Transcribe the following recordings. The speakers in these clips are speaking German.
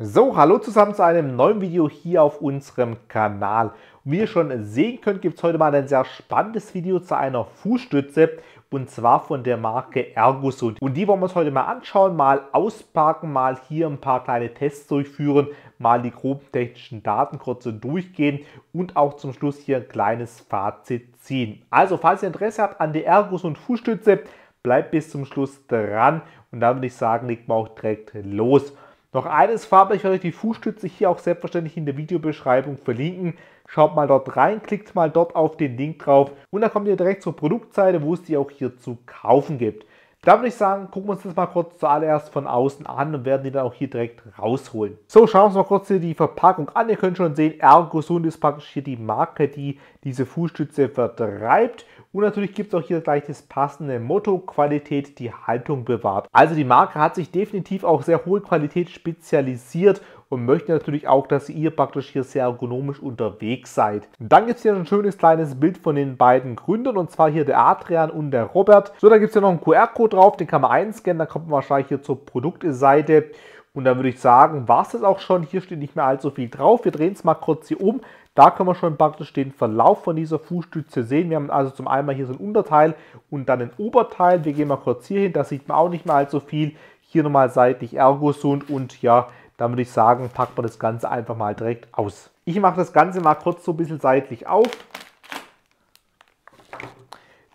So, hallo zusammen zu einem neuen Video hier auf unserem Kanal. wie ihr schon sehen könnt, gibt es heute mal ein sehr spannendes Video zu einer Fußstütze und zwar von der Marke Ergosund. Und die wollen wir uns heute mal anschauen, mal ausparken, mal hier ein paar kleine Tests durchführen, mal die groben technischen Daten kurz durchgehen und auch zum Schluss hier ein kleines Fazit ziehen. Also, falls ihr Interesse habt an der Ergosund Fußstütze, bleibt bis zum Schluss dran und dann würde ich sagen, legt man auch direkt los. Noch eines Farbe, ich werde die Fußstütze hier auch selbstverständlich in der Videobeschreibung verlinken. Schaut mal dort rein, klickt mal dort auf den Link drauf und dann kommt ihr direkt zur Produktseite, wo es die auch hier zu kaufen gibt. Da würde ich sagen, gucken wir uns das mal kurz zuallererst von außen an und werden die dann auch hier direkt rausholen. So, schauen wir uns mal kurz hier die Verpackung an. Ihr könnt schon sehen, Ergosund ist praktisch hier die Marke, die diese Fußstütze vertreibt. Und natürlich gibt es auch hier gleich das passende Motto, Qualität die Haltung bewahrt. Also die Marke hat sich definitiv auch sehr hohe Qualität spezialisiert und möchte natürlich auch, dass ihr praktisch hier sehr ergonomisch unterwegs seid. Dann gibt es hier ein schönes kleines Bild von den beiden Gründern und zwar hier der Adrian und der Robert. So, da gibt es ja noch einen QR-Code drauf, den kann man einscannen, dann kommt man wahrscheinlich hier zur Produktseite. Und dann würde ich sagen, war es das auch schon. Hier steht nicht mehr allzu viel drauf. Wir drehen es mal kurz hier um. Da können wir schon praktisch den Verlauf von dieser Fußstütze sehen. Wir haben also zum einen hier so ein Unterteil und dann ein Oberteil. Wir gehen mal kurz hier hin, da sieht man auch nicht mehr allzu viel. Hier nochmal seitlich Ergosund und ja, dann würde ich sagen, packen wir das Ganze einfach mal direkt aus. Ich mache das Ganze mal kurz so ein bisschen seitlich auf.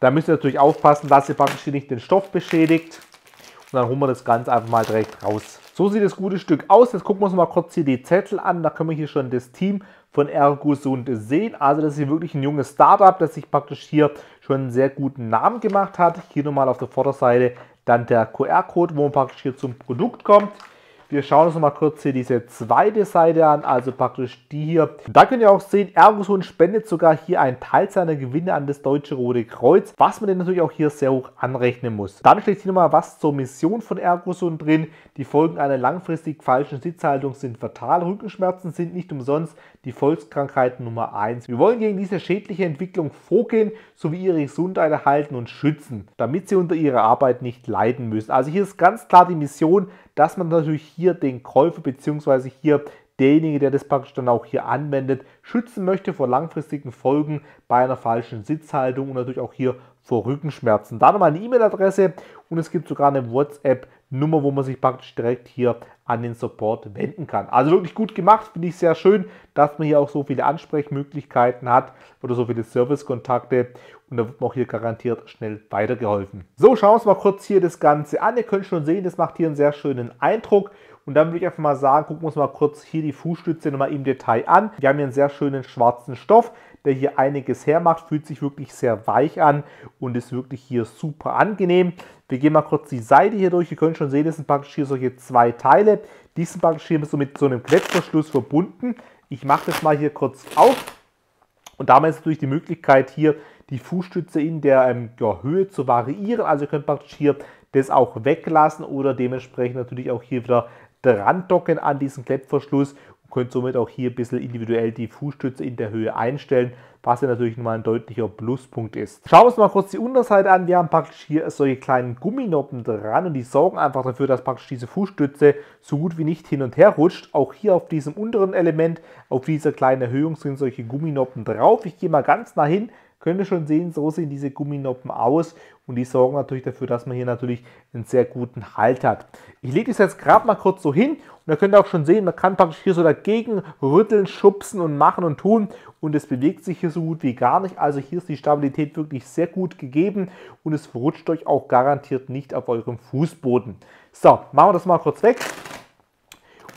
Da müsst ihr natürlich aufpassen, dass ihr praktisch nicht den Stoff beschädigt. Und dann holen wir das Ganze einfach mal direkt raus. So sieht das gute Stück aus. Jetzt gucken wir uns mal kurz hier die Zettel an. Da können wir hier schon das Team von Ergosund sehen. Also das ist hier wirklich ein junges Startup, das sich praktisch hier schon einen sehr guten Namen gemacht hat. Hier nochmal auf der Vorderseite dann der QR-Code, wo man praktisch hier zum Produkt kommt. Wir schauen uns mal kurz hier diese zweite Seite an, also praktisch die hier. Da könnt ihr auch sehen, Ergusun spendet sogar hier einen Teil seiner Gewinne an das Deutsche Rote Kreuz, was man denn natürlich auch hier sehr hoch anrechnen muss. Dann steht hier nochmal was zur Mission von Ergusun drin. Die Folgen einer langfristig falschen Sitzhaltung sind fatal. Rückenschmerzen sind nicht umsonst die Volkskrankheit Nummer 1. Wir wollen gegen diese schädliche Entwicklung vorgehen, sowie ihre Gesundheit erhalten und schützen, damit sie unter ihrer Arbeit nicht leiden müssen. Also hier ist ganz klar die Mission, dass man natürlich hier hier den Käufer bzw. hier derjenige, der das praktisch dann auch hier anwendet, schützen möchte vor langfristigen Folgen bei einer falschen Sitzhaltung und natürlich auch hier vor Rückenschmerzen. Da nochmal eine E-Mail-Adresse und es gibt sogar eine WhatsApp-Nummer, wo man sich praktisch direkt hier an den Support wenden kann. Also wirklich gut gemacht, finde ich sehr schön, dass man hier auch so viele Ansprechmöglichkeiten hat oder so viele Servicekontakte und da wird man auch hier garantiert schnell weitergeholfen. So, schauen wir uns mal kurz hier das Ganze an. Ihr könnt schon sehen, das macht hier einen sehr schönen Eindruck und dann würde ich einfach mal sagen, gucken wir uns mal kurz hier die Fußstütze nochmal im Detail an. Wir haben hier einen sehr schönen schwarzen Stoff, der hier einiges hermacht, fühlt sich wirklich sehr weich an und ist wirklich hier super angenehm. Wir gehen mal kurz die Seite hier durch. Ihr könnt schon sehen, das sind praktisch hier solche zwei Teile. Diesen praktisch hier so mit so einem Klettverschluss verbunden. Ich mache das mal hier kurz auf. Und damit ist natürlich die Möglichkeit hier, die Fußstütze in der ähm, ja, Höhe zu variieren. Also ihr könnt praktisch hier das auch weglassen oder dementsprechend natürlich auch hier wieder dran docken an diesen Klettverschluss und könnt somit auch hier ein bisschen individuell die Fußstütze in der Höhe einstellen, was ja natürlich nochmal ein deutlicher Pluspunkt ist. Schauen wir uns mal kurz die Unterseite an. Wir haben praktisch hier solche kleinen Gumminoppen dran und die sorgen einfach dafür, dass praktisch diese Fußstütze so gut wie nicht hin und her rutscht. Auch hier auf diesem unteren Element, auf dieser kleinen Erhöhung sind solche Gumminoppen drauf. Ich gehe mal ganz nah hin, könnt ihr schon sehen, so sehen diese Gumminoppen aus und die sorgen natürlich dafür, dass man hier natürlich einen sehr guten Halt hat. Ich lege das jetzt gerade mal kurz so hin und da könnt ihr auch schon sehen, man kann praktisch hier so dagegen rütteln, schubsen und machen und tun und es bewegt sich hier so gut wie gar nicht. Also hier ist die Stabilität wirklich sehr gut gegeben und es verrutscht euch auch garantiert nicht auf eurem Fußboden. So, machen wir das mal kurz weg.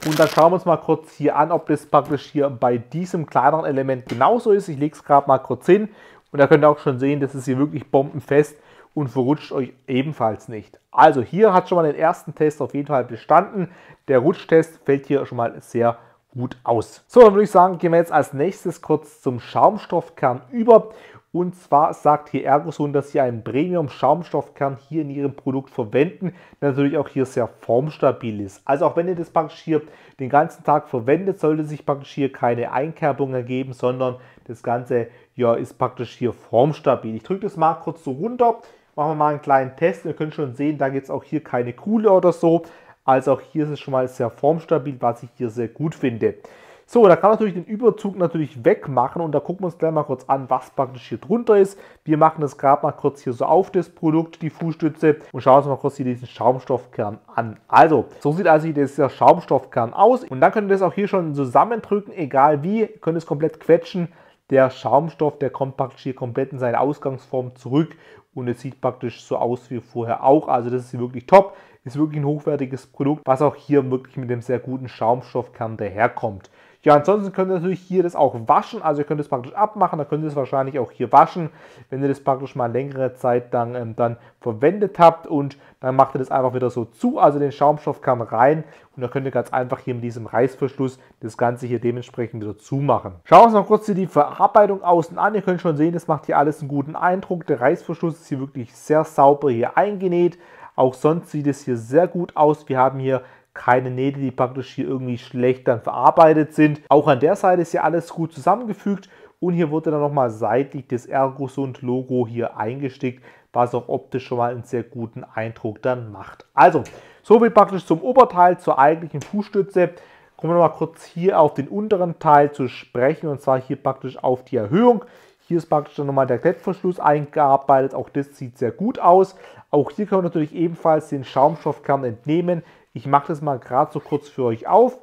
Und dann schauen wir uns mal kurz hier an, ob das praktisch hier bei diesem kleineren Element genauso ist. Ich lege es gerade mal kurz hin und da könnt ihr auch schon sehen, das ist hier wirklich bombenfest und verrutscht euch ebenfalls nicht. Also hier hat schon mal den ersten Test auf jeden Fall bestanden. Der Rutschtest fällt hier schon mal sehr gut aus. So, dann würde ich sagen, gehen wir jetzt als nächstes kurz zum Schaumstoffkern über und zwar sagt hier Ergosun, dass sie einen Premium-Schaumstoffkern hier in ihrem Produkt verwenden, der natürlich auch hier sehr formstabil ist. Also auch wenn ihr das praktisch hier den ganzen Tag verwendet, sollte sich praktisch hier keine Einkerbung ergeben, sondern das Ganze ja, ist praktisch hier formstabil. Ich drücke das mal kurz so runter, machen wir mal einen kleinen Test. Ihr könnt schon sehen, da gibt es auch hier keine Kuhle oder so. Also auch hier ist es schon mal sehr formstabil, was ich hier sehr gut finde. So, da kann man natürlich den Überzug natürlich wegmachen und da gucken wir uns gleich mal kurz an, was praktisch hier drunter ist. Wir machen das gerade mal kurz hier so auf, das Produkt, die Fußstütze und schauen uns mal kurz hier diesen Schaumstoffkern an. Also, so sieht also dieser Schaumstoffkern aus und dann könnt ihr das auch hier schon zusammendrücken, egal wie, ihr könnt es komplett quetschen. Der Schaumstoff, der kommt praktisch hier komplett in seine Ausgangsform zurück und es sieht praktisch so aus wie vorher auch. Also das ist wirklich top, ist wirklich ein hochwertiges Produkt, was auch hier wirklich mit dem sehr guten Schaumstoffkern daherkommt. Ja, ansonsten könnt ihr natürlich hier das auch waschen. Also ihr könnt es praktisch abmachen, dann könnt ihr es wahrscheinlich auch hier waschen, wenn ihr das praktisch mal längere Zeit dann, ähm, dann verwendet habt. Und dann macht ihr das einfach wieder so zu. Also den Schaumstoff kam rein und dann könnt ihr ganz einfach hier mit diesem Reißverschluss das Ganze hier dementsprechend wieder zumachen. Schauen wir uns noch kurz hier die Verarbeitung außen an. Ihr könnt schon sehen, das macht hier alles einen guten Eindruck. Der Reißverschluss ist hier wirklich sehr sauber hier eingenäht. Auch sonst sieht es hier sehr gut aus. Wir haben hier keine Nähte, die praktisch hier irgendwie schlecht dann verarbeitet sind. Auch an der Seite ist ja alles gut zusammengefügt und hier wurde dann nochmal seitlich das Ergosund-Logo hier eingestickt, was auch optisch schon mal einen sehr guten Eindruck dann macht. Also, so soviel praktisch zum Oberteil, zur eigentlichen Fußstütze. Kommen wir nochmal kurz hier auf den unteren Teil zu sprechen und zwar hier praktisch auf die Erhöhung. Hier ist praktisch nochmal der Klettverschluss eingearbeitet. Auch das sieht sehr gut aus. Auch hier können wir natürlich ebenfalls den Schaumstoffkern entnehmen. Ich mache das mal gerade so kurz für euch auf.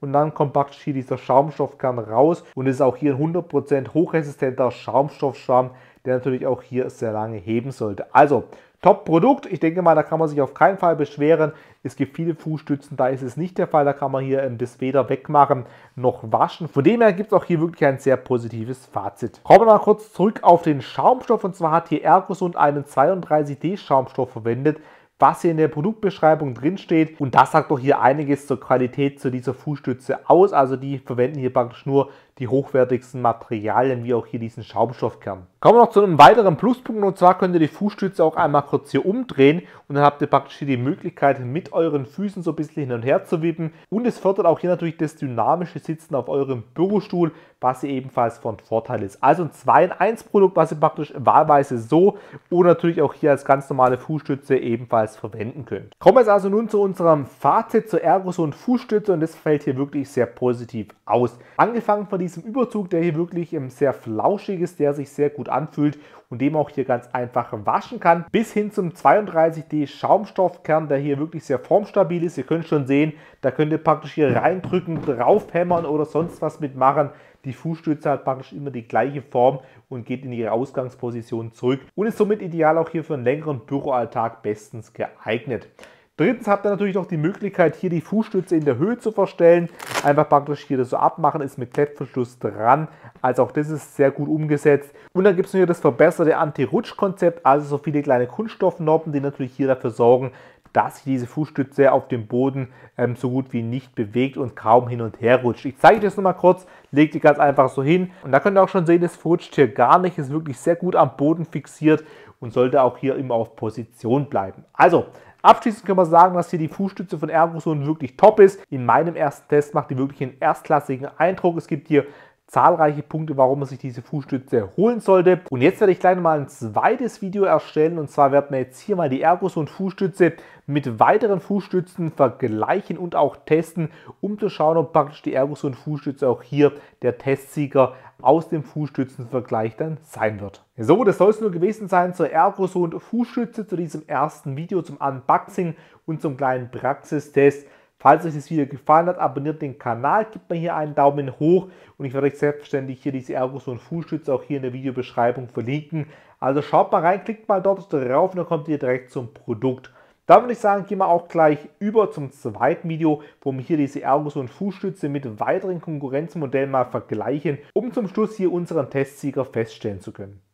Und dann kommt praktisch hier dieser Schaumstoffkern raus. Und es ist auch hier ein 100% hochresistenter Schaumstoffschwamm, der natürlich auch hier sehr lange heben sollte. Also Top-Produkt. Ich denke mal, da kann man sich auf keinen Fall beschweren. Es gibt viele Fußstützen, da ist es nicht der Fall. Da kann man hier ähm, das weder wegmachen noch waschen. Von dem her gibt es auch hier wirklich ein sehr positives Fazit. Kommen wir mal kurz zurück auf den Schaumstoff. Und zwar hat hier Ergosund einen 32D Schaumstoff verwendet was hier in der Produktbeschreibung drin steht. Und das sagt doch hier einiges zur Qualität zu dieser Fußstütze aus. Also die verwenden hier praktisch nur die hochwertigsten Materialien, wie auch hier diesen Schaumstoffkern. Kommen wir noch zu einem weiteren Pluspunkt und zwar könnt ihr die Fußstütze auch einmal kurz hier umdrehen und dann habt ihr praktisch hier die Möglichkeit mit euren Füßen so ein bisschen hin und her zu wippen und es fördert auch hier natürlich das dynamische Sitzen auf eurem Bürostuhl, was hier ebenfalls von Vorteil ist. Also ein 2 in 1 Produkt, was ihr praktisch wahlweise so oder natürlich auch hier als ganz normale Fußstütze ebenfalls verwenden könnt. Kommen wir jetzt also nun zu unserem Fazit zur Ergoson Fußstütze und das fällt hier wirklich sehr positiv aus. Angefangen von diesem Überzug, der hier wirklich ähm, sehr flauschig ist, der sich sehr gut gut anfühlt und dem auch hier ganz einfach waschen kann. Bis hin zum 32D Schaumstoffkern, der hier wirklich sehr formstabil ist. Ihr könnt schon sehen, da könnt ihr praktisch hier reindrücken, draufhämmern oder sonst was mitmachen. Die Fußstütze hat praktisch immer die gleiche Form und geht in ihre Ausgangsposition zurück und ist somit ideal auch hier für einen längeren Büroalltag bestens geeignet. Drittens habt ihr natürlich noch die Möglichkeit, hier die Fußstütze in der Höhe zu verstellen. Einfach praktisch hier das so abmachen, ist mit Klettverschluss dran. Also auch das ist sehr gut umgesetzt. Und dann gibt es hier das verbesserte Anti-Rutsch-Konzept, also so viele kleine Kunststoffnoppen, die natürlich hier dafür sorgen, dass sich diese Fußstütze auf dem Boden ähm, so gut wie nicht bewegt und kaum hin und her rutscht. Ich zeige euch das nochmal kurz, legt die ganz einfach so hin und da könnt ihr auch schon sehen, es rutscht hier gar nicht, ist wirklich sehr gut am Boden fixiert und sollte auch hier immer auf Position bleiben. Also, Abschließend können wir sagen, dass hier die Fußstütze von Ergo wirklich top ist. In meinem ersten Test macht die wirklich einen erstklassigen Eindruck. Es gibt hier zahlreiche Punkte, warum man sich diese Fußstütze holen sollte. Und jetzt werde ich gleich mal ein zweites Video erstellen und zwar werden wir jetzt hier mal die Ergos und Fußstütze mit weiteren Fußstützen vergleichen und auch testen, um zu schauen, ob praktisch die Ergos und Fußstütze auch hier der Testsieger aus dem Fußstützenvergleich dann sein wird. So, das soll es nur gewesen sein zur Ergos und Fußstütze, zu diesem ersten Video, zum Unboxing und zum kleinen Praxistest. Falls euch das Video gefallen hat, abonniert den Kanal, gebt mir hier einen Daumen hoch und ich werde euch selbstverständlich hier diese Ergos und Fußstütze auch hier in der Videobeschreibung verlinken. Also schaut mal rein, klickt mal dort drauf und dann kommt ihr direkt zum Produkt. Da würde ich sagen, gehen wir auch gleich über zum zweiten Video, wo wir hier diese Ergos und Fußstütze mit weiteren Konkurrenzmodellen mal vergleichen, um zum Schluss hier unseren Testsieger feststellen zu können.